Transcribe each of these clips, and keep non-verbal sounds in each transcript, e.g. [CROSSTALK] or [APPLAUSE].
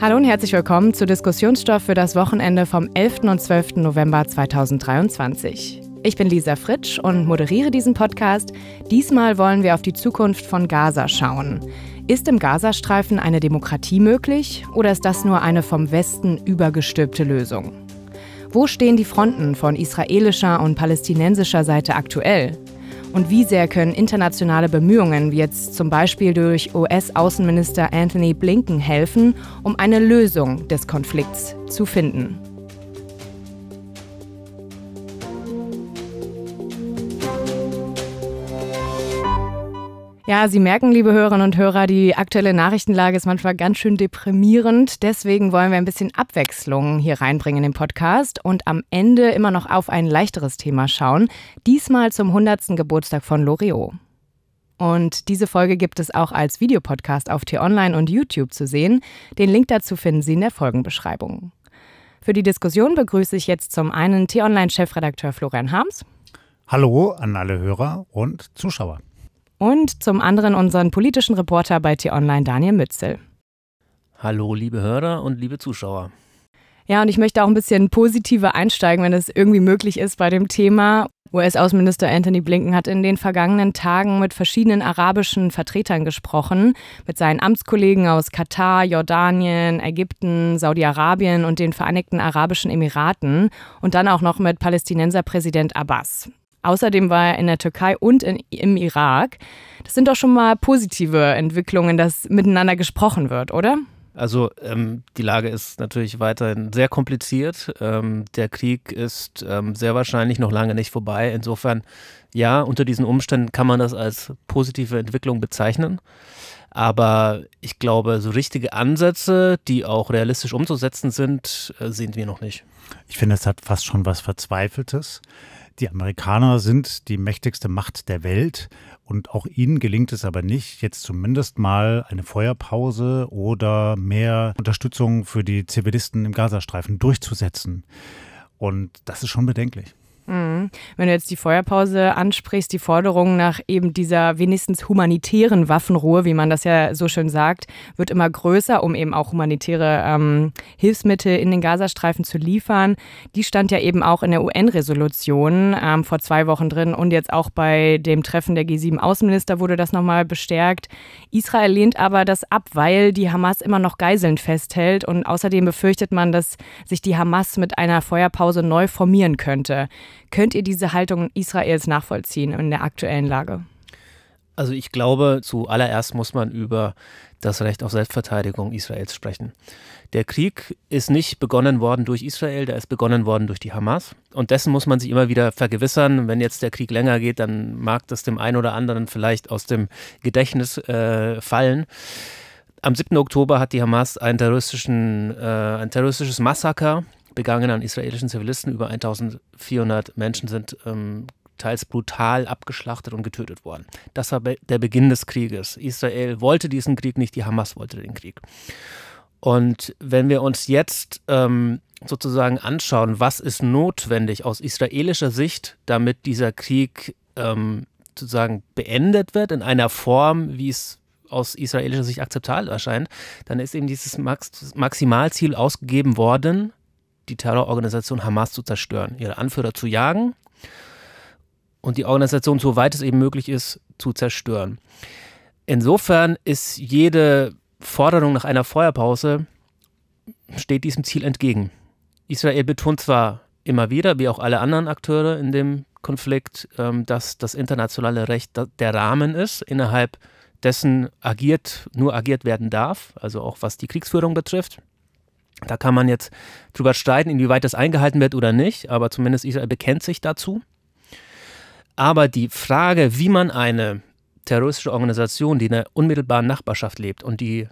Hallo und herzlich willkommen zu Diskussionsstoff für das Wochenende vom 11. und 12. November 2023. Ich bin Lisa Fritsch und moderiere diesen Podcast. Diesmal wollen wir auf die Zukunft von Gaza schauen. Ist im Gazastreifen eine Demokratie möglich oder ist das nur eine vom Westen übergestülpte Lösung? Wo stehen die Fronten von israelischer und palästinensischer Seite aktuell? Und wie sehr können internationale Bemühungen, wie jetzt zum Beispiel durch US-Außenminister Anthony Blinken, helfen, um eine Lösung des Konflikts zu finden? Ja, Sie merken, liebe Hörerinnen und Hörer, die aktuelle Nachrichtenlage ist manchmal ganz schön deprimierend. Deswegen wollen wir ein bisschen Abwechslung hier reinbringen in den Podcast und am Ende immer noch auf ein leichteres Thema schauen. Diesmal zum 100. Geburtstag von L'Oreal. Und diese Folge gibt es auch als Videopodcast auf T-Online und YouTube zu sehen. Den Link dazu finden Sie in der Folgenbeschreibung. Für die Diskussion begrüße ich jetzt zum einen T-Online-Chefredakteur Florian Harms. Hallo an alle Hörer und Zuschauer und zum anderen unseren politischen Reporter bei T-Online, Daniel Mützel. Hallo, liebe Hörer und liebe Zuschauer. Ja, und ich möchte auch ein bisschen positiver einsteigen, wenn es irgendwie möglich ist bei dem Thema. US-Außenminister Anthony Blinken hat in den vergangenen Tagen mit verschiedenen arabischen Vertretern gesprochen, mit seinen Amtskollegen aus Katar, Jordanien, Ägypten, Saudi-Arabien und den Vereinigten Arabischen Emiraten und dann auch noch mit Palästinenser Präsident Abbas. Außerdem war er in der Türkei und in, im Irak. Das sind doch schon mal positive Entwicklungen, dass miteinander gesprochen wird, oder? Also ähm, die Lage ist natürlich weiterhin sehr kompliziert. Ähm, der Krieg ist ähm, sehr wahrscheinlich noch lange nicht vorbei. Insofern, ja, unter diesen Umständen kann man das als positive Entwicklung bezeichnen. Aber ich glaube, so richtige Ansätze, die auch realistisch umzusetzen sind, äh, sehen wir noch nicht. Ich finde, es hat fast schon was Verzweifeltes. Die Amerikaner sind die mächtigste Macht der Welt und auch ihnen gelingt es aber nicht, jetzt zumindest mal eine Feuerpause oder mehr Unterstützung für die Zivilisten im Gazastreifen durchzusetzen. Und das ist schon bedenklich. Mhm. Wenn du jetzt die Feuerpause ansprichst, die Forderung nach eben dieser wenigstens humanitären Waffenruhe, wie man das ja so schön sagt, wird immer größer, um eben auch humanitäre ähm, Hilfsmittel in den Gazastreifen zu liefern. Die stand ja eben auch in der UN-Resolution ähm, vor zwei Wochen drin und jetzt auch bei dem Treffen der G7-Außenminister wurde das nochmal bestärkt. Israel lehnt aber das ab, weil die Hamas immer noch Geiseln festhält und außerdem befürchtet man, dass sich die Hamas mit einer Feuerpause neu formieren könnte. Könnt ihr ihr diese Haltung Israels nachvollziehen in der aktuellen Lage? Also ich glaube, zuallererst muss man über das Recht auf Selbstverteidigung Israels sprechen. Der Krieg ist nicht begonnen worden durch Israel, der ist begonnen worden durch die Hamas. Und dessen muss man sich immer wieder vergewissern. Wenn jetzt der Krieg länger geht, dann mag das dem einen oder anderen vielleicht aus dem Gedächtnis äh, fallen. Am 7. Oktober hat die Hamas ein, äh, ein terroristisches Massaker begangen an israelischen Zivilisten. Über 1400 Menschen sind ähm, teils brutal abgeschlachtet und getötet worden. Das war be der Beginn des Krieges. Israel wollte diesen Krieg nicht, die Hamas wollte den Krieg. Und wenn wir uns jetzt ähm, sozusagen anschauen, was ist notwendig aus israelischer Sicht, damit dieser Krieg ähm, sozusagen beendet wird in einer Form, wie es aus israelischer Sicht akzeptabel erscheint, dann ist eben dieses Max Maximalziel ausgegeben worden, die Terrororganisation Hamas zu zerstören, ihre Anführer zu jagen und die Organisation, soweit es eben möglich ist, zu zerstören. Insofern ist jede Forderung nach einer Feuerpause steht diesem Ziel entgegen. Israel betont zwar immer wieder, wie auch alle anderen Akteure in dem Konflikt, ähm, dass das internationale Recht der Rahmen ist, innerhalb dessen agiert, nur agiert werden darf, also auch was die Kriegsführung betrifft. Da kann man jetzt drüber streiten, inwieweit das eingehalten wird oder nicht, aber zumindest Israel bekennt sich dazu. Aber die Frage, wie man eine terroristische Organisation, die in der unmittelbaren Nachbarschaft lebt und die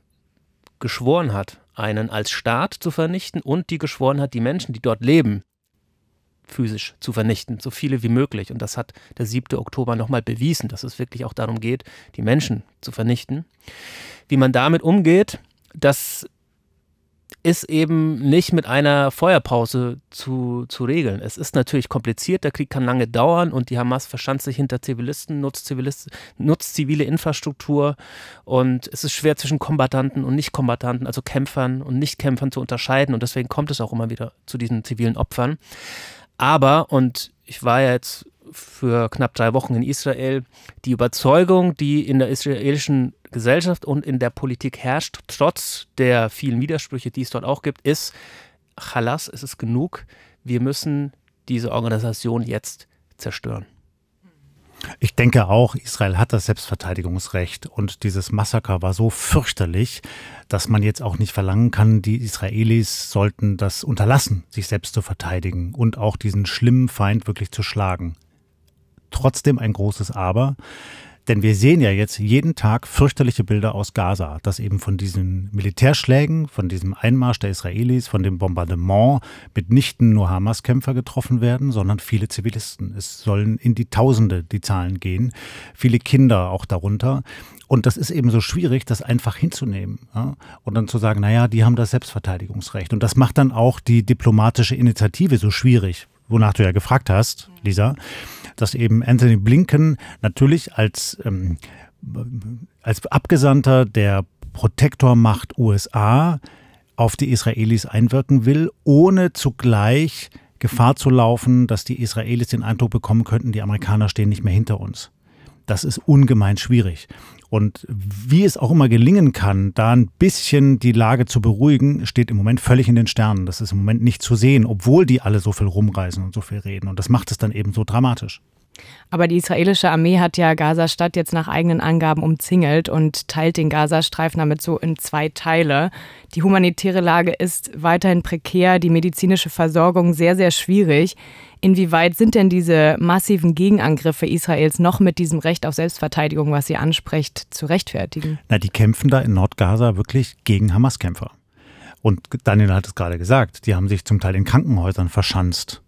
geschworen hat, einen als Staat zu vernichten und die geschworen hat, die Menschen, die dort leben, physisch zu vernichten, so viele wie möglich. Und das hat der 7. Oktober nochmal bewiesen, dass es wirklich auch darum geht, die Menschen zu vernichten. Wie man damit umgeht, das ist eben nicht mit einer Feuerpause zu, zu regeln. Es ist natürlich kompliziert, der Krieg kann lange dauern und die Hamas verstand sich hinter Zivilisten, nutzt, Zivilisten, nutzt zivile Infrastruktur und es ist schwer zwischen Kombattanten und nicht also Kämpfern und Nichtkämpfern zu unterscheiden und deswegen kommt es auch immer wieder zu diesen zivilen Opfern. Aber, und ich war ja jetzt für knapp drei Wochen in Israel, die Überzeugung, die in der israelischen Gesellschaft und in der Politik herrscht, trotz der vielen Widersprüche, die es dort auch gibt, ist, Chalas, es ist genug, wir müssen diese Organisation jetzt zerstören. Ich denke auch, Israel hat das Selbstverteidigungsrecht und dieses Massaker war so fürchterlich, dass man jetzt auch nicht verlangen kann, die Israelis sollten das unterlassen, sich selbst zu verteidigen und auch diesen schlimmen Feind wirklich zu schlagen. Trotzdem ein großes Aber. Denn wir sehen ja jetzt jeden Tag fürchterliche Bilder aus Gaza, dass eben von diesen Militärschlägen, von diesem Einmarsch der Israelis, von dem Bombardement mitnichten nur Hamas-Kämpfer getroffen werden, sondern viele Zivilisten. Es sollen in die Tausende die Zahlen gehen, viele Kinder auch darunter. Und das ist eben so schwierig, das einfach hinzunehmen ja? und dann zu sagen, naja, die haben das Selbstverteidigungsrecht. Und das macht dann auch die diplomatische Initiative so schwierig, wonach du ja gefragt hast, Lisa dass eben Anthony Blinken natürlich als, ähm, als Abgesandter der Protektormacht USA auf die Israelis einwirken will, ohne zugleich Gefahr zu laufen, dass die Israelis den Eindruck bekommen könnten, die Amerikaner stehen nicht mehr hinter uns das ist ungemein schwierig. Und wie es auch immer gelingen kann, da ein bisschen die Lage zu beruhigen, steht im Moment völlig in den Sternen. Das ist im Moment nicht zu sehen, obwohl die alle so viel rumreisen und so viel reden. Und das macht es dann eben so dramatisch. Aber die israelische Armee hat ja Gazastadt jetzt nach eigenen Angaben umzingelt und teilt den Gazastreifen damit so in zwei Teile. Die humanitäre Lage ist weiterhin prekär, die medizinische Versorgung sehr, sehr schwierig. Inwieweit sind denn diese massiven Gegenangriffe Israels noch mit diesem Recht auf Selbstverteidigung, was Sie anspricht, zu rechtfertigen? Na, die kämpfen da in Nordgaza wirklich gegen Hamas-Kämpfer. Und Daniel hat es gerade gesagt, die haben sich zum Teil in Krankenhäusern verschanzt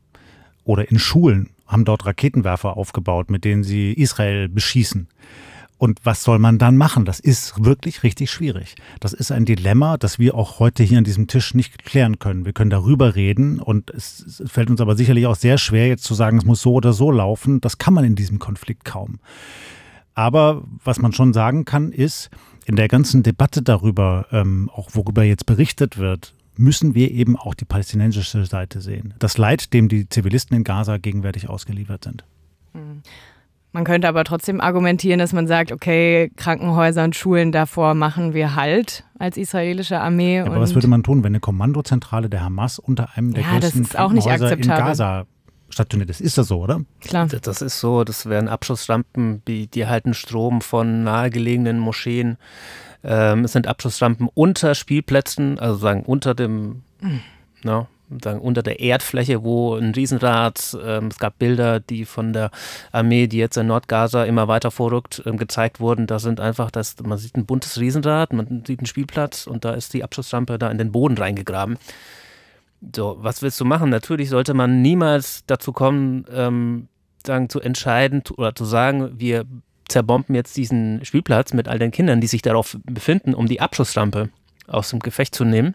oder in Schulen haben dort Raketenwerfer aufgebaut, mit denen sie Israel beschießen. Und was soll man dann machen? Das ist wirklich richtig schwierig. Das ist ein Dilemma, das wir auch heute hier an diesem Tisch nicht klären können. Wir können darüber reden und es fällt uns aber sicherlich auch sehr schwer, jetzt zu sagen, es muss so oder so laufen. Das kann man in diesem Konflikt kaum. Aber was man schon sagen kann, ist, in der ganzen Debatte darüber, ähm, auch worüber jetzt berichtet wird, müssen wir eben auch die palästinensische Seite sehen. Das Leid, dem die Zivilisten in Gaza gegenwärtig ausgeliefert sind. Hm. Man könnte aber trotzdem argumentieren, dass man sagt, okay, Krankenhäuser und Schulen davor machen wir halt als israelische Armee. Ja, aber was würde man tun, wenn eine Kommandozentrale der Hamas unter einem der ja, größten Krankenhäuser in Gaza stationiert ist. Ist das so, oder? Klar. Das ist so. Das wären Abschussrampen, die, die halten Strom von nahegelegenen Moscheen. Ähm, es sind Abschussrampen unter Spielplätzen, also sagen unter dem, mhm. na, ne, sagen unter der Erdfläche, wo ein Riesenrad, ähm, es gab Bilder, die von der Armee, die jetzt in Nordgaza immer weiter vorrückt, ähm, gezeigt wurden. Da sind einfach, das, man sieht ein buntes Riesenrad, man sieht einen Spielplatz und da ist die Abschussrampe da in den Boden reingegraben. So, was willst du machen? Natürlich sollte man niemals dazu kommen, ähm, sagen, zu entscheiden oder zu sagen, wir zerbomben jetzt diesen Spielplatz mit all den Kindern, die sich darauf befinden, um die Abschussrampe aus dem Gefecht zu nehmen.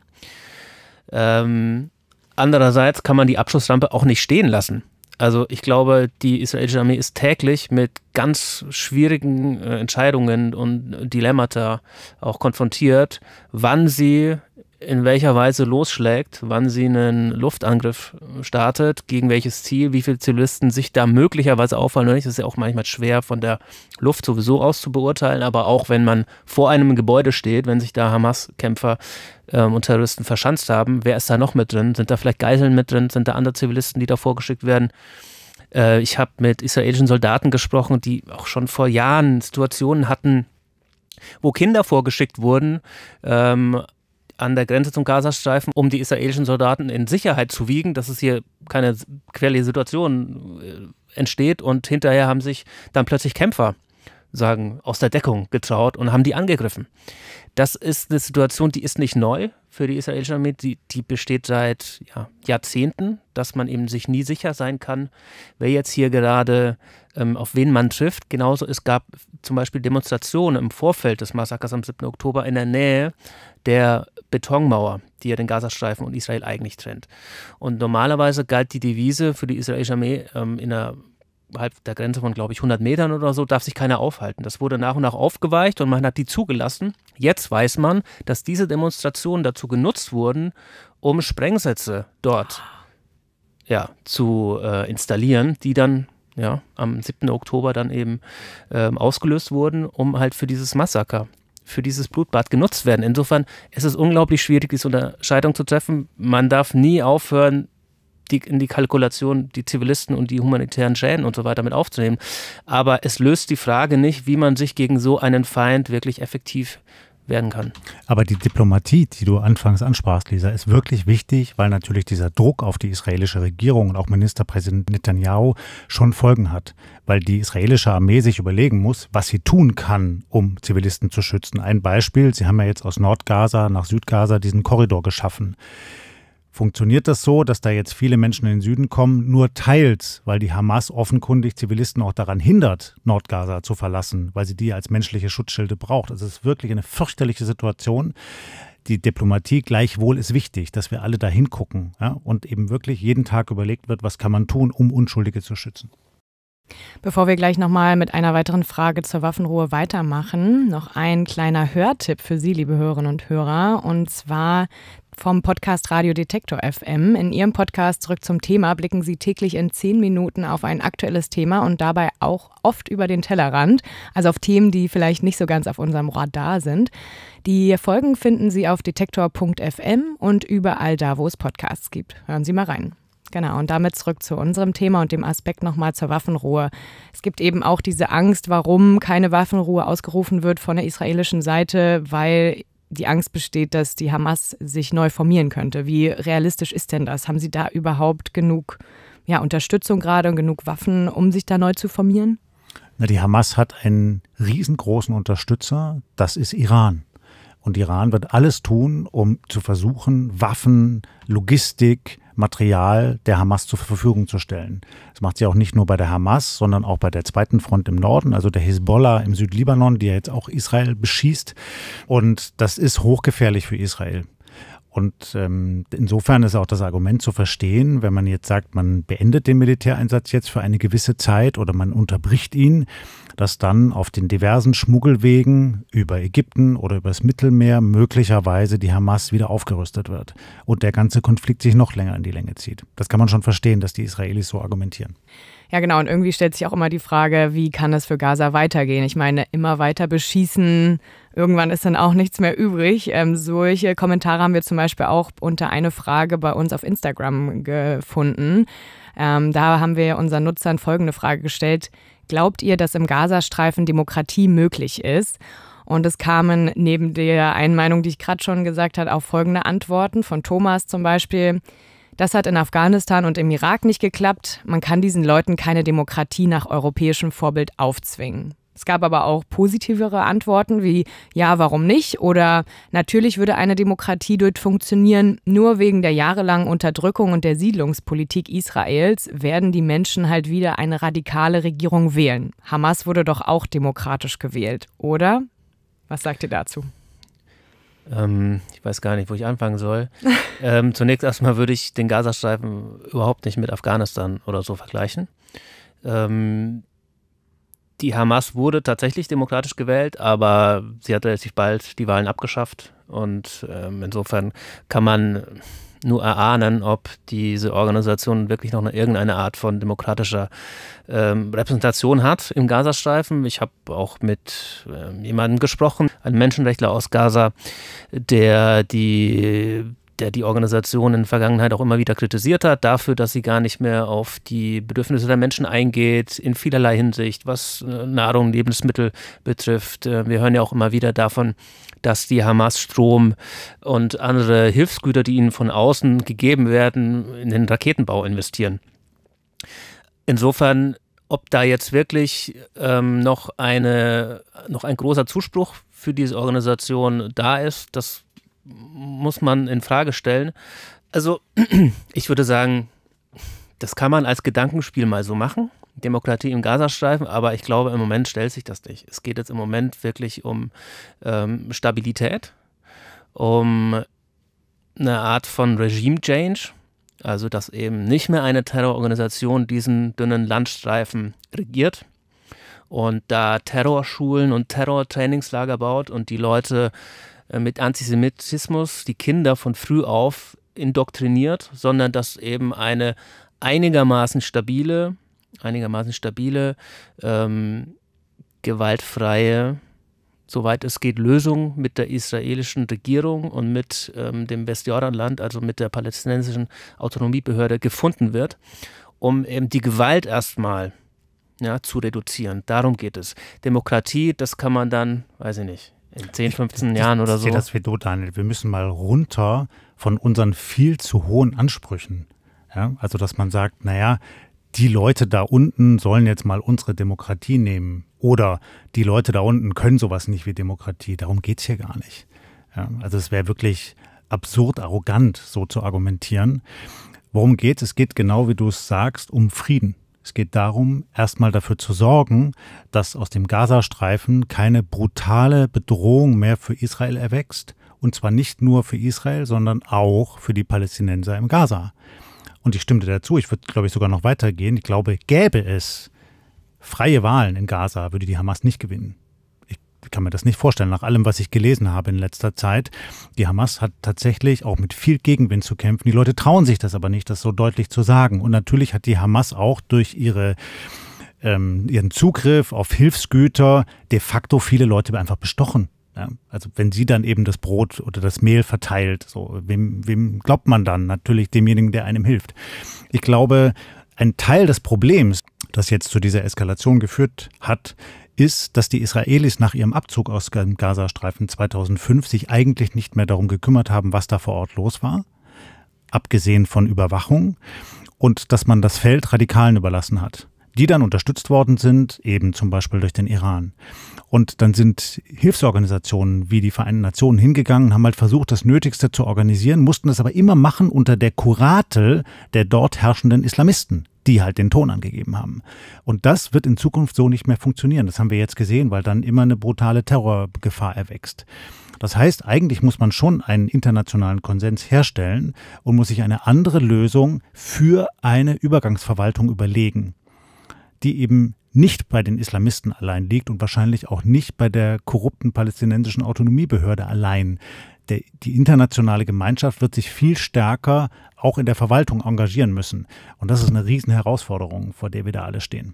Ähm, andererseits kann man die Abschussrampe auch nicht stehen lassen. Also ich glaube, die israelische Armee ist täglich mit ganz schwierigen äh, Entscheidungen und Dilemmata auch konfrontiert, wann sie in welcher Weise losschlägt, wann sie einen Luftangriff startet, gegen welches Ziel, wie viele Zivilisten sich da möglicherweise auffallen oder nicht. Das ist ja auch manchmal schwer von der Luft sowieso aus zu beurteilen, aber auch wenn man vor einem Gebäude steht, wenn sich da Hamas-Kämpfer ähm, und Terroristen verschanzt haben, wer ist da noch mit drin? Sind da vielleicht Geiseln mit drin? Sind da andere Zivilisten, die da vorgeschickt werden? Äh, ich habe mit israelischen Soldaten gesprochen, die auch schon vor Jahren Situationen hatten, wo Kinder vorgeschickt wurden, ähm, an der Grenze zum Gazastreifen, um die israelischen Soldaten in Sicherheit zu wiegen, dass es hier keine querliche Situation äh, entsteht. Und hinterher haben sich dann plötzlich Kämpfer sagen, aus der Deckung getraut und haben die angegriffen. Das ist eine Situation, die ist nicht neu für die israelische Armee, die, die besteht seit ja, Jahrzehnten, dass man eben sich nie sicher sein kann, wer jetzt hier gerade ähm, auf wen man trifft. Genauso es gab zum Beispiel Demonstrationen im Vorfeld des Massakers am 7. Oktober in der Nähe der Betonmauer, die ja den Gazastreifen und Israel eigentlich trennt. Und normalerweise galt die Devise für die israelische Armee ähm, in der halb der Grenze von, glaube ich, 100 Metern oder so, darf sich keiner aufhalten. Das wurde nach und nach aufgeweicht und man hat die zugelassen. Jetzt weiß man, dass diese Demonstrationen dazu genutzt wurden, um Sprengsätze dort ja, zu äh, installieren, die dann ja, am 7. Oktober dann eben äh, ausgelöst wurden, um halt für dieses Massaker für dieses Blutbad genutzt werden. Insofern ist es unglaublich schwierig, diese Unterscheidung zu treffen. Man darf nie aufhören, die, in die Kalkulation die Zivilisten und die humanitären Schäden und so weiter mit aufzunehmen. Aber es löst die Frage nicht, wie man sich gegen so einen Feind wirklich effektiv werden kann. Aber die Diplomatie, die du anfangs ansprachst, Lisa, ist wirklich wichtig, weil natürlich dieser Druck auf die israelische Regierung und auch Ministerpräsident Netanyahu schon Folgen hat, weil die israelische Armee sich überlegen muss, was sie tun kann, um Zivilisten zu schützen. Ein Beispiel, sie haben ja jetzt aus Nordgaza nach Südgaza diesen Korridor geschaffen funktioniert das so, dass da jetzt viele Menschen in den Süden kommen, nur teils, weil die Hamas offenkundig Zivilisten auch daran hindert, Nordgaza zu verlassen, weil sie die als menschliche Schutzschilde braucht. Also es ist wirklich eine fürchterliche Situation. Die Diplomatie gleichwohl ist wichtig, dass wir alle da hingucken ja, und eben wirklich jeden Tag überlegt wird, was kann man tun, um Unschuldige zu schützen. Bevor wir gleich nochmal mit einer weiteren Frage zur Waffenruhe weitermachen, noch ein kleiner Hörtipp für Sie, liebe Hörerinnen und Hörer. Und zwar vom Podcast Radio Detektor FM. In ihrem Podcast Zurück zum Thema blicken sie täglich in zehn Minuten auf ein aktuelles Thema und dabei auch oft über den Tellerrand, also auf Themen, die vielleicht nicht so ganz auf unserem Radar sind. Die Folgen finden Sie auf detektor.fm und überall da, wo es Podcasts gibt. Hören Sie mal rein. Genau, und damit zurück zu unserem Thema und dem Aspekt nochmal zur Waffenruhe. Es gibt eben auch diese Angst, warum keine Waffenruhe ausgerufen wird von der israelischen Seite, weil die Angst besteht, dass die Hamas sich neu formieren könnte. Wie realistisch ist denn das? Haben Sie da überhaupt genug ja, Unterstützung gerade und genug Waffen, um sich da neu zu formieren? Na, die Hamas hat einen riesengroßen Unterstützer, das ist Iran. Und Iran wird alles tun, um zu versuchen, Waffen, Logistik, Material der Hamas zur Verfügung zu stellen. Das macht sie auch nicht nur bei der Hamas, sondern auch bei der zweiten Front im Norden, also der Hezbollah im Südlibanon, die ja jetzt auch Israel beschießt. Und das ist hochgefährlich für Israel. Und ähm, insofern ist auch das Argument zu verstehen, wenn man jetzt sagt, man beendet den Militäreinsatz jetzt für eine gewisse Zeit oder man unterbricht ihn, dass dann auf den diversen Schmuggelwegen über Ägypten oder übers Mittelmeer möglicherweise die Hamas wieder aufgerüstet wird und der ganze Konflikt sich noch länger in die Länge zieht. Das kann man schon verstehen, dass die Israelis so argumentieren. Ja, genau. Und irgendwie stellt sich auch immer die Frage, wie kann es für Gaza weitergehen? Ich meine, immer weiter beschießen, irgendwann ist dann auch nichts mehr übrig. Ähm, solche Kommentare haben wir zum Beispiel auch unter eine Frage bei uns auf Instagram gefunden. Ähm, da haben wir unseren Nutzern folgende Frage gestellt glaubt ihr, dass im Gazastreifen Demokratie möglich ist? Und es kamen neben der Einmeinung, die ich gerade schon gesagt habe, auch folgende Antworten von Thomas zum Beispiel. Das hat in Afghanistan und im Irak nicht geklappt. Man kann diesen Leuten keine Demokratie nach europäischem Vorbild aufzwingen. Es gab aber auch positivere Antworten wie ja, warum nicht oder natürlich würde eine Demokratie dort funktionieren, nur wegen der jahrelangen Unterdrückung und der Siedlungspolitik Israels werden die Menschen halt wieder eine radikale Regierung wählen. Hamas wurde doch auch demokratisch gewählt, oder? Was sagt ihr dazu? Ähm, ich weiß gar nicht, wo ich anfangen soll. [LAUGHS] ähm, zunächst erstmal würde ich den Gazastreifen überhaupt nicht mit Afghanistan oder so vergleichen. Ähm, die Hamas wurde tatsächlich demokratisch gewählt, aber sie hatte sich bald die Wahlen abgeschafft. Und ähm, insofern kann man nur erahnen, ob diese Organisation wirklich noch eine, irgendeine Art von demokratischer ähm, Repräsentation hat im Gazastreifen. Ich habe auch mit ähm, jemandem gesprochen, einem Menschenrechtler aus Gaza, der die der die Organisation in der Vergangenheit auch immer wieder kritisiert hat, dafür, dass sie gar nicht mehr auf die Bedürfnisse der Menschen eingeht, in vielerlei Hinsicht, was äh, Nahrung, Lebensmittel betrifft. Äh, wir hören ja auch immer wieder davon, dass die Hamas Strom und andere Hilfsgüter, die ihnen von außen gegeben werden, in den Raketenbau investieren. Insofern ob da jetzt wirklich ähm, noch, eine, noch ein großer Zuspruch für diese Organisation da ist, das muss man in Frage stellen. Also, [CLEARS THROAT] ich würde sagen, das kann man als Gedankenspiel mal so machen. Demokratie im Gazastreifen, aber ich glaube, im Moment stellt sich das nicht. Es geht jetzt im Moment wirklich um ähm, Stabilität, um eine Art von Regime-Change, also dass eben nicht mehr eine Terrororganisation diesen dünnen Landstreifen regiert und da Terrorschulen und Terrortrainingslager baut und die Leute äh, mit Antisemitismus die Kinder von früh auf indoktriniert, sondern dass eben eine einigermaßen stabile, einigermaßen stabile, ähm, gewaltfreie, soweit es geht, Lösung mit der israelischen Regierung und mit ähm, dem Westjordanland, also mit der palästinensischen Autonomiebehörde gefunden wird, um eben die Gewalt erstmal ja, zu reduzieren. Darum geht es. Demokratie, das kann man dann, weiß ich nicht, in 10, 15 ich, Jahren oder ich so. Ich sehe das wie du, Daniel. Wir müssen mal runter von unseren viel zu hohen Ansprüchen. Ja? Also, dass man sagt, naja, die Leute da unten sollen jetzt mal unsere Demokratie nehmen. Oder die Leute da unten können sowas nicht wie Demokratie. Darum geht es hier gar nicht. Ja? Also es wäre wirklich absurd arrogant, so zu argumentieren. Worum geht es? Es geht genau, wie du es sagst, um Frieden. Es geht darum, erstmal dafür zu sorgen, dass aus dem Gazastreifen keine brutale Bedrohung mehr für Israel erwächst. Und zwar nicht nur für Israel, sondern auch für die Palästinenser im Gaza. Und ich stimmte dazu. Ich würde, glaube ich, sogar noch weitergehen. Ich glaube, gäbe es freie Wahlen in Gaza, würde die Hamas nicht gewinnen ich kann mir das nicht vorstellen, nach allem, was ich gelesen habe in letzter Zeit. Die Hamas hat tatsächlich auch mit viel Gegenwind zu kämpfen. Die Leute trauen sich das aber nicht, das so deutlich zu sagen. Und natürlich hat die Hamas auch durch ihre ähm, ihren Zugriff auf Hilfsgüter de facto viele Leute einfach bestochen. Ja, also wenn sie dann eben das Brot oder das Mehl verteilt, so wem, wem glaubt man dann? Natürlich demjenigen, der einem hilft. Ich glaube, ein Teil des Problems, das jetzt zu dieser Eskalation geführt hat, ist, dass die Israelis nach ihrem Abzug aus dem Gazastreifen 2005 sich eigentlich nicht mehr darum gekümmert haben, was da vor Ort los war, abgesehen von Überwachung, und dass man das Feld Radikalen überlassen hat die dann unterstützt worden sind, eben zum Beispiel durch den Iran. Und dann sind Hilfsorganisationen wie die Vereinten Nationen hingegangen, haben halt versucht, das Nötigste zu organisieren, mussten das aber immer machen unter der Kuratel der dort herrschenden Islamisten die halt den Ton angegeben haben. Und das wird in Zukunft so nicht mehr funktionieren. Das haben wir jetzt gesehen, weil dann immer eine brutale Terrorgefahr erwächst. Das heißt, eigentlich muss man schon einen internationalen Konsens herstellen und muss sich eine andere Lösung für eine Übergangsverwaltung überlegen die eben nicht bei den Islamisten allein liegt und wahrscheinlich auch nicht bei der korrupten palästinensischen Autonomiebehörde allein. Der, die internationale Gemeinschaft wird sich viel stärker auch in der Verwaltung engagieren müssen. Und das ist eine Riesenherausforderung, vor der wir da alle stehen.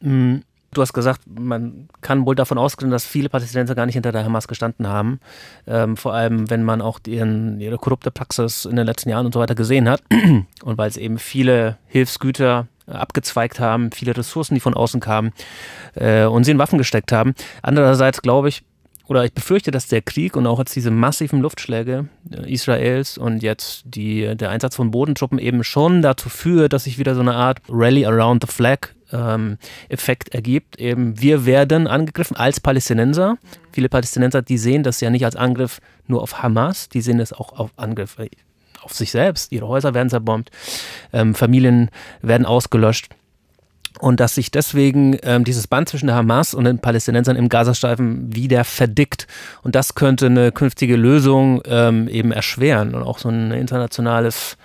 Mhm. Du hast gesagt, man kann wohl davon ausgehen, dass viele Palästinenser gar nicht hinter der Hamas gestanden haben. Ähm, vor allem, wenn man auch ihren, ihre korrupte Praxis in den letzten Jahren und so weiter gesehen hat. [CLEARS THROAT] Und weil es eben viele Hilfsgüter äh, abgezweigt haben, viele Ressourcen, die von außen kamen äh, und sie in Waffen gesteckt haben. Andererseits glaube ich, oder ich befürchte, dass der Krieg und auch jetzt diese massiven Luftschläge äh, Israels und jetzt die, der Einsatz von Bodentruppen eben schon dazu führt, dass sich wieder so eine Art Rally around the flag ähm, Effekt ergibt. Eben wir werden angegriffen als Palästinenser. Mhm. Viele Palästinenser, die sehen das ja nicht als Angriff nur auf Hamas, die sehen das auch auf Angriff auf sich selbst. Ihre Häuser werden zerbombt, ähm, Familien werden ausgelöscht. Und dass sich deswegen ähm, dieses Band zwischen der Hamas und den Palästinensern im Gazastreifen wieder verdickt. Und das könnte eine künftige Lösung ähm, eben erschweren und auch so ein internationales,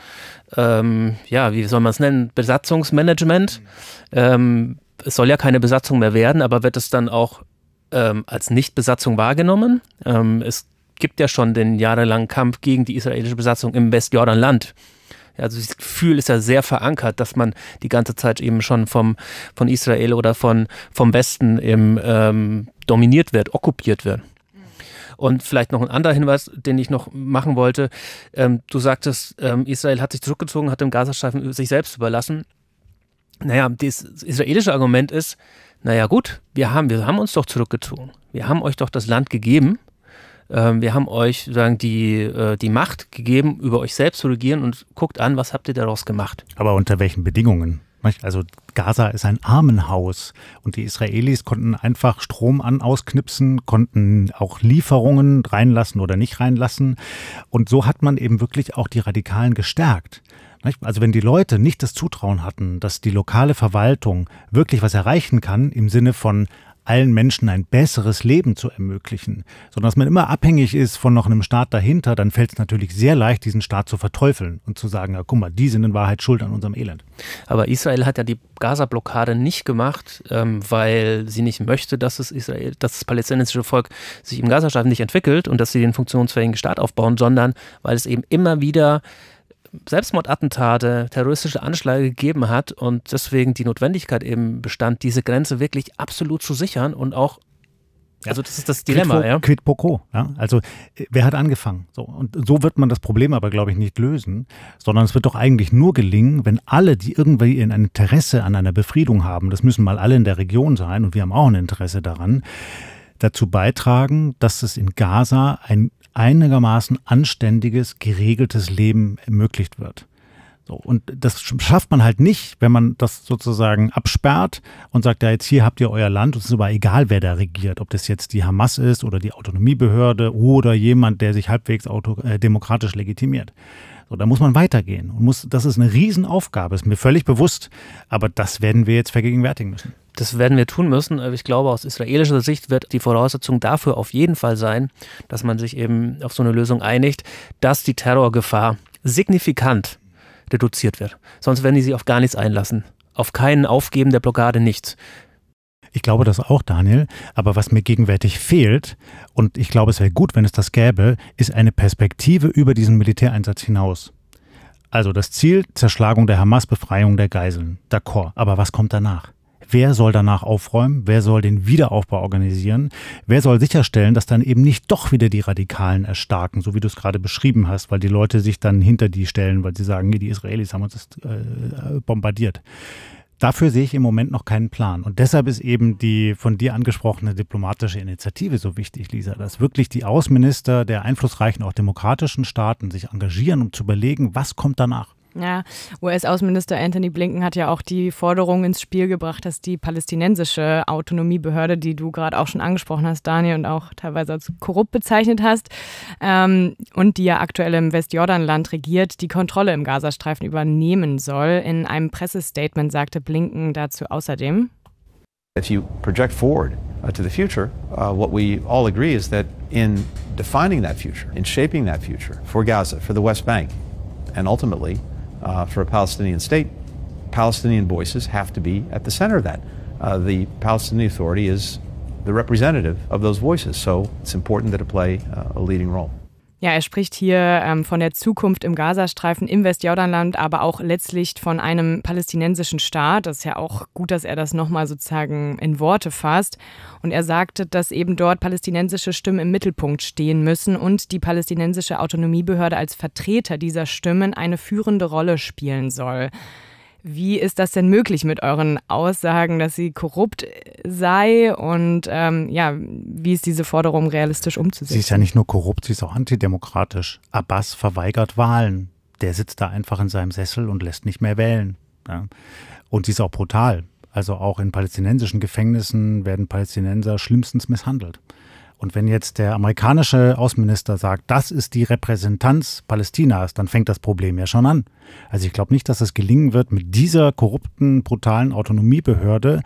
ähm, ja, wie soll man es nennen, Besatzungsmanagement. Ähm, es soll ja keine Besatzung mehr werden, aber wird es dann auch ähm, als Nicht-Besatzung wahrgenommen? es gibt ja schon den jahrelangen Kampf gegen die israelische Besatzung im Westjordanland. Also das Gefühl ist ja sehr verankert, dass man die ganze Zeit eben schon vom, von Israel oder von, vom Westen eben, ähm, dominiert wird, okkupiert wird. Und vielleicht noch ein anderer Hinweis, den ich noch machen wollte. Ähm, du sagtest, ähm, Israel hat sich zurückgezogen, hat den Gazastreifen sich selbst überlassen. Naja, das israelische Argument ist, naja gut, wir haben, wir haben uns doch zurückgezogen. Wir haben euch doch das Land gegeben ähm, wir haben euch sagen, die, äh, die Macht gegeben, über euch selbst zu regieren und guckt an, was habt ihr daraus gemacht. Aber unter welchen Bedingungen? Also Gaza ist ein Armenhaus und die Israelis konnten einfach Strom an ausknipsen, konnten auch Lieferungen reinlassen oder nicht reinlassen. Und so hat man eben wirklich auch die Radikalen gestärkt. Also wenn die Leute nicht das Zutrauen hatten, dass die lokale Verwaltung wirklich was erreichen kann im Sinne von allen Menschen ein besseres Leben zu ermöglichen, sondern dass man immer abhängig ist von noch einem Staat dahinter, dann fällt es natürlich sehr leicht, diesen Staat zu verteufeln und zu sagen, ja, guck mal, die sind in Wahrheit schuld an unserem Elend. Aber Israel hat ja die Gaza-Blockade nicht gemacht, ähm, weil sie nicht möchte, dass, es Israel, dass das palästinensische Volk sich im Gazastreifen nicht entwickelt und dass sie den funktionsfähigen Staat aufbauen, sondern weil es eben immer wieder Selbstmordattentate, terroristische Anschläge gegeben hat und deswegen die Notwendigkeit eben bestand, diese Grenze wirklich absolut zu sichern und auch also das ist das Dilemma, quid pro, ja. Quid pro quo, ja. Also äh, wer hat angefangen? So, und so wird man das Problem aber, glaube ich, nicht lösen, sondern es wird doch eigentlich nur gelingen, wenn alle, die irgendwie ein Interesse an einer Befriedung haben, das müssen mal alle in der Region sein und wir haben auch ein Interesse daran, dazu beitragen, dass es in Gaza ein einigermaßen anständiges, geregeltes Leben ermöglicht wird. So, und das schafft man halt nicht, wenn man das sozusagen absperrt und sagt, ja, jetzt hier habt ihr euer Land und es ist aber egal, wer da regiert, ob das jetzt die Hamas ist oder die Autonomiebehörde oder jemand, der sich halbwegs auto, äh, demokratisch legitimiert. So, da muss man weitergehen und muss, das ist eine Riesenaufgabe, ist mir völlig bewusst, aber das werden wir jetzt vergegenwärtigen müssen. Das werden wir tun müssen. Äh, ich glaube, aus israelischer Sicht wird die Voraussetzung dafür auf jeden Fall sein, dass man sich eben auf so eine Lösung einigt, dass die Terrorgefahr signifikant reduziert wird. Sonst werden die sich auf gar nichts einlassen. Auf keinen Aufgeben der Blockade nichts. Ich glaube das auch, Daniel. Aber was mir gegenwärtig fehlt, und ich glaube, es wäre gut, wenn es das gäbe, ist eine Perspektive über diesen Militäreinsatz hinaus. Also das Ziel, Zerschlagung der Hamas, Befreiung der Geiseln. D'accord. Aber was kommt danach? Wer soll danach aufräumen? Wer soll den Wiederaufbau organisieren? Wer soll sicherstellen, dass dann eben nicht doch wieder die Radikalen erstarken, so wie du es gerade beschrieben hast, weil die Leute sich dann hinter die stellen, weil sie sagen, die Israelis haben uns das, äh, bombardiert. Dafür sehe ich im Moment noch keinen Plan. Und deshalb ist eben die von dir angesprochene diplomatische Initiative so wichtig, Lisa, dass wirklich die Außenminister der einflussreichen, auch demokratischen Staaten sich engagieren, um zu überlegen, was kommt danach. Ja, US-Außenminister Anthony Blinken hat ja auch die Forderung ins Spiel gebracht, dass die palästinensische Autonomiebehörde, die du gerade auch schon angesprochen hast, Daniel, und auch teilweise als korrupt bezeichnet hast, ähm, und die ja aktuell im Westjordanland regiert, die Kontrolle im Gazastreifen übernehmen soll. In einem Pressestatement sagte Blinken dazu außerdem. If you project forward uh, to the future, uh, what we all agree is that in defining that future, in shaping that future for Gaza, for the West Bank, and ultimately uh, for a Palestinian state, Palestinian voices have to be at the center of that. Uh, the Palestinian Authority is the representative of those voices, so it's important that it play uh, a leading role. Ja, er spricht hier ähm, von der Zukunft im Gazastreifen, im Westjordanland, aber auch letztlich von einem palästinensischen Staat. Das ist ja auch gut, dass er das nochmal sozusagen in Worte fasst. Und er sagte, dass eben dort palästinensische Stimmen im Mittelpunkt stehen müssen und die palästinensische Autonomiebehörde als Vertreter dieser Stimmen eine führende Rolle spielen soll. Wie ist das denn möglich mit euren Aussagen, dass sie korrupt äh, sei und ähm, ja, wie ist diese Forderung realistisch umzusetzen? Sie ist ja nicht nur korrupt, sie ist auch antidemokratisch. Abbas verweigert Wahlen. Der sitzt da einfach in seinem Sessel und lässt nicht mehr wählen. Ja. Und sie ist auch brutal. Also auch in palästinensischen Gefängnissen werden Palästinenser schlimmstens misshandelt. Und wenn jetzt der amerikanische Außenminister sagt, das ist die Repräsentanz Palästinas, dann fängt das Problem ja schon an. Also ich glaube nicht, dass es gelingen wird, mit dieser korrupten, brutalen Autonomiebehörde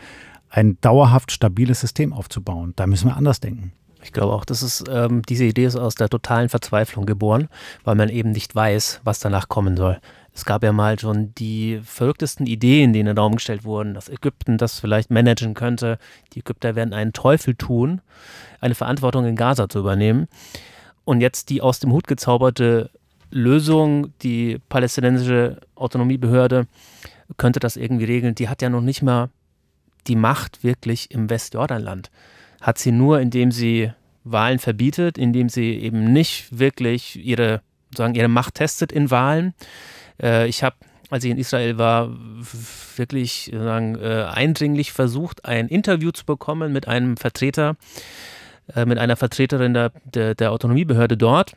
ein dauerhaft stabiles System aufzubauen. Da müssen wir anders denken. Ich glaube auch, das ist, ähm, diese Idee ist aus der totalen Verzweiflung geboren, weil man eben nicht weiß, was danach kommen soll. Es gab ja mal schon die verrücktesten Ideen, die in den Raum gestellt wurden, dass Ägypten das vielleicht managen könnte. Die Ägypter werden einen Teufel tun, eine Verantwortung in Gaza zu übernehmen. Und jetzt die aus dem Hut gezauberte Lösung, die palästinensische Autonomiebehörde könnte das irgendwie regeln. Die hat ja noch nicht mal die Macht wirklich im Westjordanland hat sie nur, indem sie Wahlen verbietet, indem sie eben nicht wirklich ihre, sagen, ihre Macht testet in Wahlen. Äh, ich habe als ich in Israel war, wirklich äh, sagen, äh, eindringlich versucht, ein Interview zu bekommen mit einem Vertreter, äh, mit einer Vertreterin der, der, der, Autonomiebehörde dort.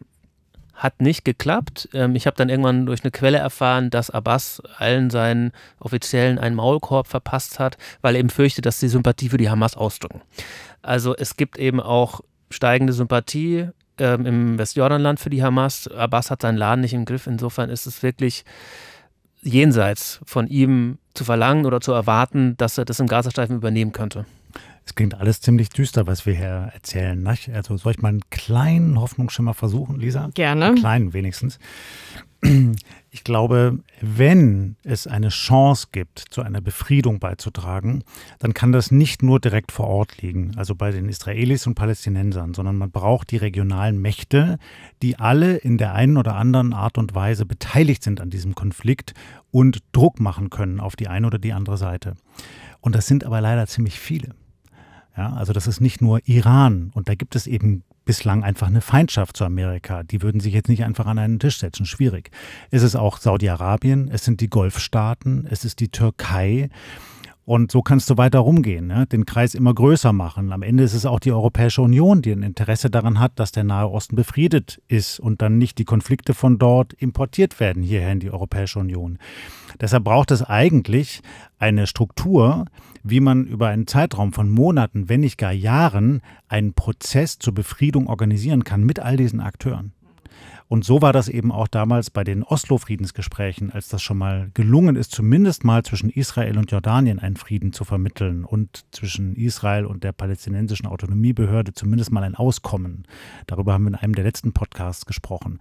Hat nicht geklappt. Ähm, ich habe dann irgendwann durch eine Quelle erfahren, dass Abbas allen seinen Offiziellen einen Maulkorb verpasst hat, weil er eben fürchtet, dass sie Sympathie für die Hamas ausdrücken. Also es gibt eben auch steigende Sympathie ähm, im Westjordanland für die Hamas. Abbas hat seinen Laden nicht im Griff. Insofern ist es wirklich jenseits von ihm zu verlangen oder zu erwarten, dass er das im Gazastreifen übernehmen könnte. Es klingt alles ziemlich düster, was wir hier erzählen. Ne? Also soll ich mal einen kleinen Hoffnungsschimmer versuchen, Lisa? Gerne. Einen kleinen wenigstens. [CLEARS THROAT] ich glaube, wenn es eine Chance gibt, zu einer Befriedung beizutragen, dann kann das nicht nur direkt vor Ort liegen, also bei den Israelis und Palästinensern, sondern man braucht die regionalen Mächte, die alle in der einen oder anderen Art und Weise beteiligt sind an diesem Konflikt und Druck machen können auf die eine oder die andere Seite. Und das sind aber leider ziemlich viele. Ja, also das ist nicht nur Iran. Und da gibt es eben bislang einfach eine Feindschaft zu Amerika. Die würden sich jetzt nicht einfach an einen Tisch setzen. Schwierig. Es ist auch Saudi-Arabien, es sind die Golfstaaten, es ist die Türkei. Und so kannst du weiter rumgehen, ne? den Kreis immer größer machen. Am Ende ist es auch die Europäische Union, die ein Interesse daran hat, dass der Nahe Osten befriedet ist und dann nicht die Konflikte von dort importiert werden hierher in die Europäische Union. Deshalb braucht es eigentlich eine Struktur, wie man über einen Zeitraum von Monaten, wenn nicht gar Jahren, einen Prozess zur Befriedung organisieren kann mit all diesen Akteuren. Und so war das eben auch damals bei den Oslo-Friedensgesprächen, als das schon mal gelungen ist, zumindest mal zwischen Israel und Jordanien einen Frieden zu vermitteln und zwischen Israel und der palästinensischen Autonomiebehörde zumindest mal ein Auskommen. Darüber haben wir in einem der letzten Podcasts gesprochen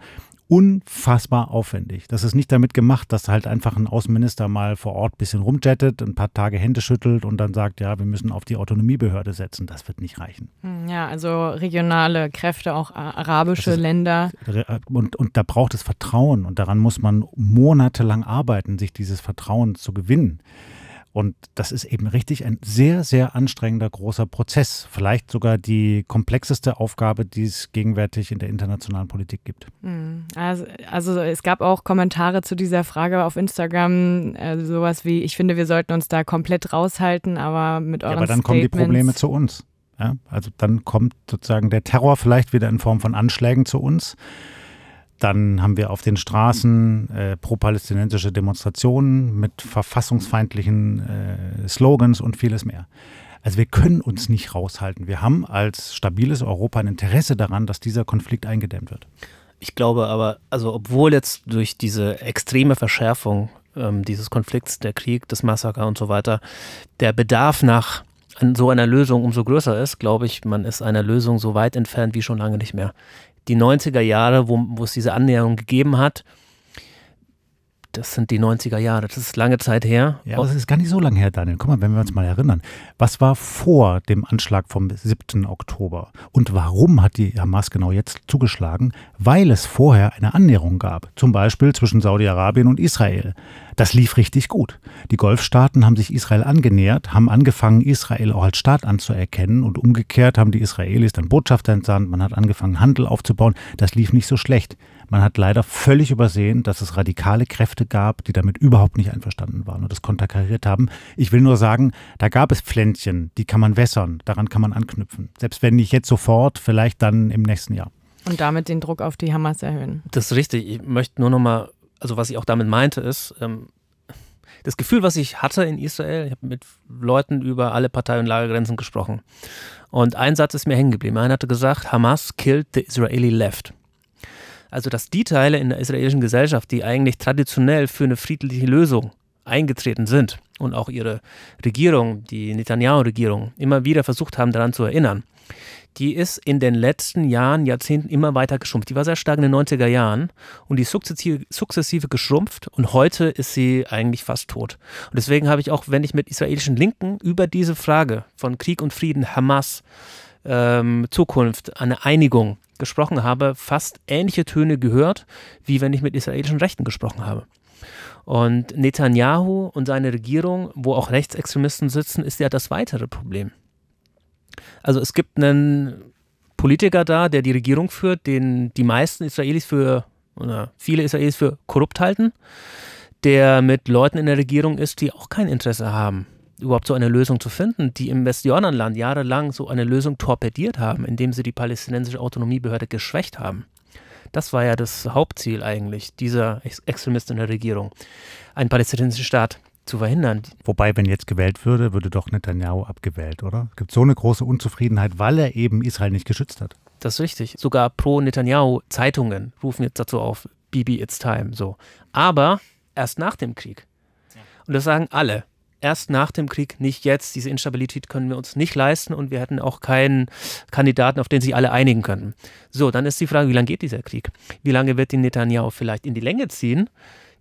unfassbar aufwendig. Das ist nicht damit gemacht, dass halt einfach ein Außenminister mal vor Ort ein bisschen rumjettet, ein paar Tage Hände schüttelt und dann sagt, ja, wir müssen auf die Autonomiebehörde setzen. Das wird nicht reichen. Hm, ja, also regionale Kräfte, auch arabische ist, Länder. Äh, und, und da braucht es Vertrauen und daran muss man monatelang arbeiten, sich dieses Vertrauen zu gewinnen. Und das ist eben richtig ein sehr, sehr anstrengender großer Prozess. Vielleicht sogar die komplexeste Aufgabe, die es gegenwärtig in der internationalen Politik gibt. Hm. Also, also es gab auch Kommentare zu dieser Frage auf Instagram, also sowas wie, ich finde, wir sollten uns da komplett raushalten, aber mit euren ja, aber dann Statements kommen die Probleme zu uns. Ja? Also dann kommt sozusagen der Terror vielleicht wieder in Form von Anschlägen zu uns. Dann haben wir auf den Straßen äh, pro-palästinensische Demonstrationen mit verfassungsfeindlichen äh, Slogans und vieles mehr. Also wir können uns nicht raushalten. Wir haben als stabiles Europa ein Interesse daran, dass dieser Konflikt eingedämmt wird. Ich glaube aber, also obwohl jetzt durch diese extreme Verschärfung ähm, dieses Konflikts, der Krieg, das Massaker und so weiter, der Bedarf nach an so einer Lösung umso größer ist, glaube ich, man ist einer Lösung so weit entfernt wie schon lange nicht mehr die 90er Jahre, wo, wo es diese Annäherung gegeben hat. Das sind die 90er Jahre, das ist lange Zeit her. Ja, aber es ist gar nicht so lange her, Daniel. Guck mal, wenn wir uns mal erinnern. Was war vor dem Anschlag vom 7. Oktober? Und warum hat die Hamas genau jetzt zugeschlagen? Weil es vorher eine Annäherung gab, zum Beispiel zwischen Saudi-Arabien und Israel. Das lief richtig gut. Die Golfstaaten haben sich Israel angenähert, haben angefangen, Israel auch als Staat anzuerkennen und umgekehrt haben die Israelis dann Botschafter entsandt, man hat angefangen, Handel aufzubauen. Das lief nicht so schlecht. Man hat leider völlig übersehen, dass es radikale Kräfte gab, die damit überhaupt nicht einverstanden waren und das konterkariert haben. Ich will nur sagen, da gab es Pflänzchen, die kann man wässern, daran kann man anknüpfen. Selbst wenn nicht jetzt sofort, vielleicht dann im nächsten Jahr. Und damit den Druck auf die Hamas erhöhen. Das ist richtig. Ich möchte nur noch mal also was ich auch damit meinte, ist, ähm, das Gefühl, was ich hatte in Israel, ich habe mit Leuten über alle Partei- und Lagergrenzen gesprochen. Und ein Satz ist mir hängen geblieben. Einer hatte gesagt, Hamas killed the Israeli left. Also, dass die Teile in der israelischen Gesellschaft, die eigentlich traditionell für eine friedliche Lösung eingetreten sind und auch ihre Regierung, die Netanyahu-Regierung, immer wieder versucht haben, daran zu erinnern, die ist in den letzten Jahren, Jahrzehnten immer weiter geschrumpft. Die war sehr stark in den 90er Jahren und die ist sukzessive, sukzessive geschrumpft und heute ist sie eigentlich fast tot. Und deswegen habe ich auch, wenn ich mit israelischen Linken über diese Frage von Krieg und Frieden, Hamas, ähm, Zukunft, eine Einigung gesprochen habe, fast ähnliche Töne gehört, wie wenn ich mit israelischen Rechten gesprochen habe. Und Netanyahu und seine Regierung, wo auch Rechtsextremisten sitzen, ist ja das weitere Problem. Also es gibt einen Politiker da, der die Regierung führt, den die meisten Israelis für, oder viele Israelis für korrupt halten, der mit Leuten in der Regierung ist, die auch kein Interesse haben, überhaupt so eine Lösung zu finden, die im Westjordanland jahrelang so eine Lösung torpediert haben, indem sie die palästinensische Autonomiebehörde geschwächt haben. Das war ja das Hauptziel eigentlich dieser Extremisten in der Regierung, einen palästinensischen Staat zu verhindern. Wobei, wenn jetzt gewählt würde, würde doch Netanyahu abgewählt, oder? Es gibt so eine große Unzufriedenheit, weil er eben Israel nicht geschützt hat. Das ist richtig. Sogar pro Netanyahu Zeitungen rufen jetzt dazu auf, Bibi, it's time, so. Aber erst nach dem Krieg. Und das sagen alle. Erst nach dem Krieg, nicht jetzt. Diese Instabilität können wir uns nicht leisten und wir hätten auch keinen Kandidaten, auf den sich alle einigen könnten. So, dann ist die Frage, wie lange geht dieser Krieg? Wie lange wird die Netanyahu vielleicht in die Länge ziehen,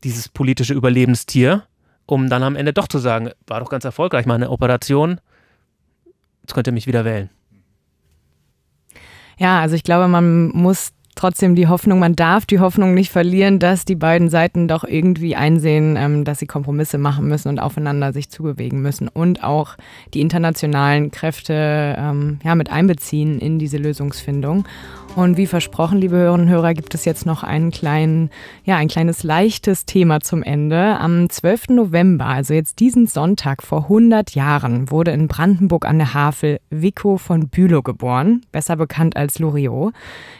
dieses politische Überlebenstier? um dann am Ende doch zu sagen, war doch ganz erfolgreich meine Operation, jetzt könnt ihr mich wieder wählen. Ja, also ich glaube, man muss trotzdem die Hoffnung, man darf die Hoffnung nicht verlieren, dass die beiden Seiten doch irgendwie einsehen, ähm, dass sie Kompromisse machen müssen und aufeinander sich zubewegen müssen und auch die internationalen Kräfte ähm, ja, mit einbeziehen in diese Lösungsfindung. Und wie versprochen, liebe Hörerinnen und Hörer, gibt es jetzt noch einen kleinen, ja, ein kleines leichtes Thema zum Ende. Am 12. November, also jetzt diesen Sonntag vor 100 Jahren, wurde in Brandenburg an der Havel Vico von Bülow geboren, besser bekannt als Loriot.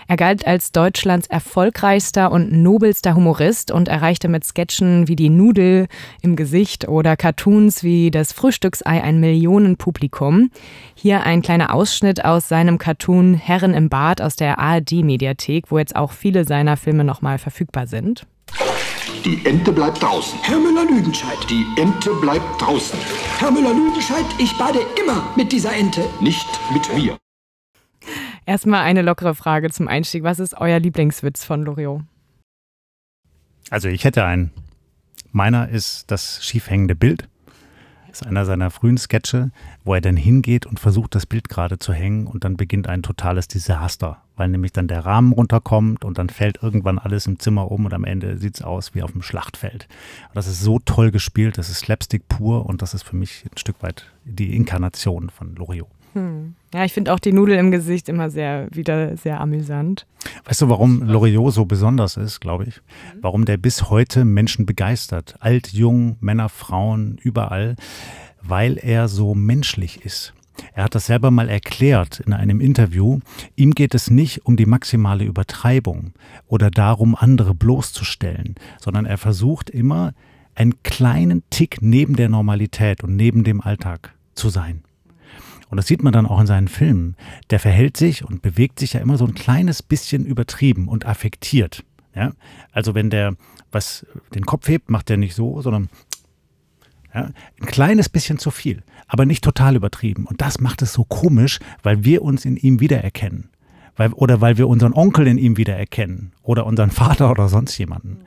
Er galt als Deutschlands erfolgreichster und nobelster Humorist und erreichte mit Sketchen wie die Nudel im Gesicht oder Cartoons wie das Frühstücksei ein Millionenpublikum. Hier ein kleiner Ausschnitt aus seinem Cartoon Herren im Bad aus der ARD-Mediathek, wo jetzt auch viele seiner Filme nochmal verfügbar sind. Die Ente bleibt draußen. Herr Müller-Lüdenscheid. Die Ente bleibt draußen. Herr Müller-Lüdenscheid, ich bade immer mit dieser Ente. Nicht mit mir. Erstmal eine lockere Frage zum Einstieg. Was ist euer Lieblingswitz von Loriot? Also ich hätte einen. Meiner ist das schiefhängende Bild. Das ist einer seiner frühen Sketche, wo er dann hingeht und versucht, das Bild gerade zu hängen und dann beginnt ein totales Desaster weil nämlich dann der Rahmen runterkommt und dann fällt irgendwann alles im Zimmer um und am Ende sieht es aus wie auf dem Schlachtfeld. das ist so toll gespielt, das ist Slapstick pur und das ist für mich ein Stück weit die Inkarnation von Loriot. Hm. Ja, ich finde auch die Nudel im Gesicht immer sehr, wieder sehr amüsant. Weißt du, warum Loriot so besonders ist, glaube ich? Warum der bis heute Menschen begeistert? Alt, jung, Männer, Frauen, überall. Weil er so menschlich ist. Er hat das selber mal erklärt in einem Interview. Ihm geht es nicht um die maximale Übertreibung oder darum, andere bloßzustellen, sondern er versucht immer, einen kleinen Tick neben der Normalität und neben dem Alltag zu sein. Und das sieht man dann auch in seinen Filmen. Der verhält sich und bewegt sich ja immer so ein kleines bisschen übertrieben und affektiert. Ja? Also wenn der was den Kopf hebt, macht der nicht so, sondern ja, ein kleines bisschen zu viel, aber nicht total übertrieben. Und das macht es so komisch, weil wir uns in ihm wiedererkennen. Weil, oder weil wir unseren Onkel in ihm wiedererkennen oder unseren Vater [LAUGHS] oder sonst jemanden.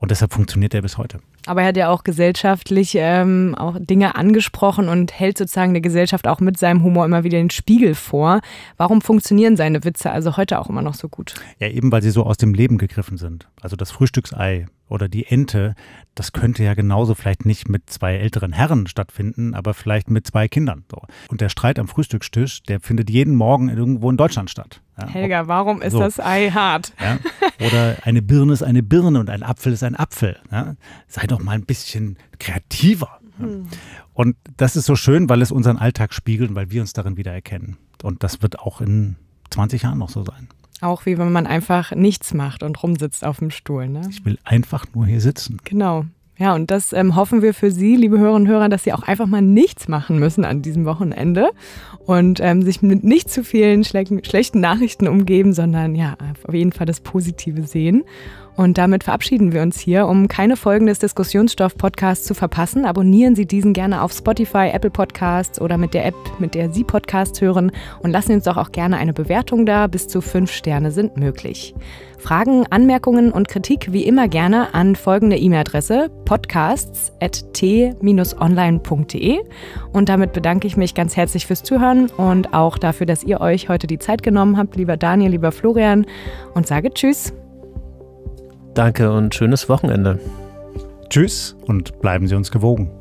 Und deshalb funktioniert er bis heute. Aber er hat ja auch gesellschaftlich ähm, auch Dinge angesprochen und hält sozusagen der Gesellschaft auch mit seinem Humor immer wieder den Spiegel vor. Warum funktionieren seine Witze also heute auch immer noch so gut? Ja, eben weil sie so aus dem Leben gegriffen sind. Also das Frühstücksei oder die Ente, das könnte ja genauso vielleicht nicht mit zwei älteren Herren stattfinden, aber vielleicht mit zwei Kindern. So. Und der Streit am Frühstückstisch, der findet jeden Morgen irgendwo in Deutschland statt. Ja, Helga, ob, warum ist so. das Ei hart? [LAUGHS] Ja, oder eine Birne ist eine Birne und ein Apfel ist ein Apfel. Ja, sei doch mal ein bisschen kreativer. Hm. Und das ist so schön, weil es unseren Alltag spiegelt und weil wir uns darin wiedererkennen. Und das wird auch in 20 Jahren noch so sein. Auch wie wenn man einfach nichts macht und rumsitzt auf dem Stuhl. Ne? Ich will einfach nur hier sitzen. Genau. Ja, und das ähm, hoffen wir für Sie, liebe Hörerinnen und Hörer, dass Sie auch einfach mal nichts machen müssen an diesem Wochenende und ähm, sich mit nicht zu vielen schle schlechten Nachrichten umgeben, sondern ja, auf jeden Fall das Positive sehen. Und damit verabschieden wir uns hier. Um keine Folgen des Diskussionsstoff-Podcasts zu verpassen, abonnieren Sie diesen gerne auf Spotify, Apple Podcasts oder mit der App, mit der Sie Podcasts hören. Und lassen Sie uns doch auch gerne eine Bewertung da. Bis zu fünf Sterne sind möglich. Fragen, Anmerkungen und Kritik wie immer gerne an folgende E-Mail-Adresse podcasts.t-online.de. Und damit bedanke ich mich ganz herzlich fürs Zuhören und auch dafür, dass ihr euch heute die Zeit genommen habt, lieber Daniel, lieber Florian, und sage Tschüss. Danke und schönes Wochenende. Tschüss und bleiben Sie uns gewogen.